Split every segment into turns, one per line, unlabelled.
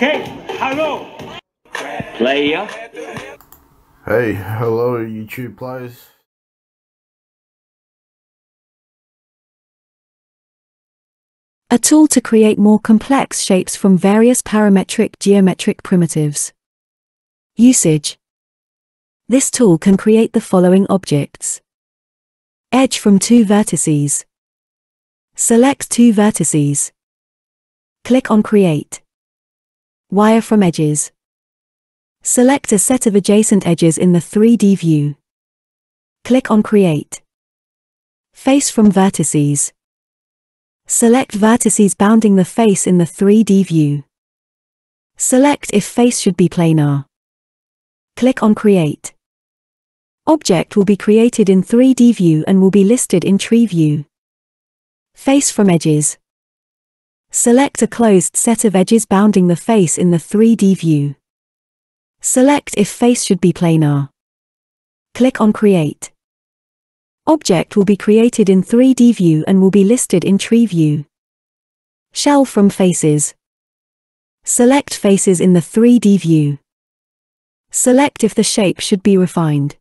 Okay, hello. Player. Hey, hello YouTube players. A tool
to create more complex shapes from various parametric geometric primitives. Usage. This tool can create the following objects. Edge from two vertices. Select two vertices. Click on Create. Wire from edges. Select a set of adjacent edges in the 3D view. Click on Create. Face from vertices. Select vertices bounding the face in the 3D view. Select if face should be planar. Click on Create. Object will be created in 3D view and will be listed in Tree view. Face from edges. Select a closed set of edges bounding the face in the 3D view. Select if face should be planar. Click on Create. Object will be created in 3D view and will be listed in tree view. Shell from faces. Select faces in the 3D view. Select if the shape should be refined.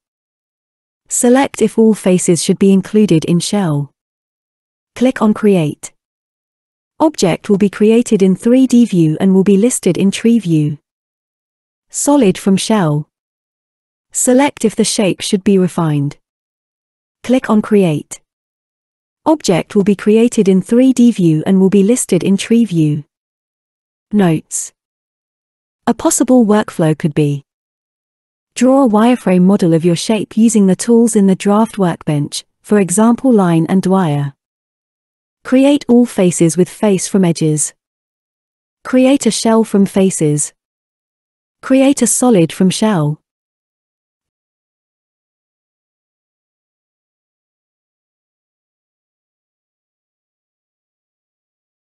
Select if all faces should be included in shell. Click on Create. Object will be created in 3D view and will be listed in tree view. Solid from shell. Select if the shape should be refined. Click on create. Object will be created in 3D view and will be listed in tree view. Notes. A possible workflow could be Draw a wireframe model of your shape using the tools in the draft workbench, for example line and wire. Create all faces with face from edges. Create a shell from faces. Create a
solid from shell.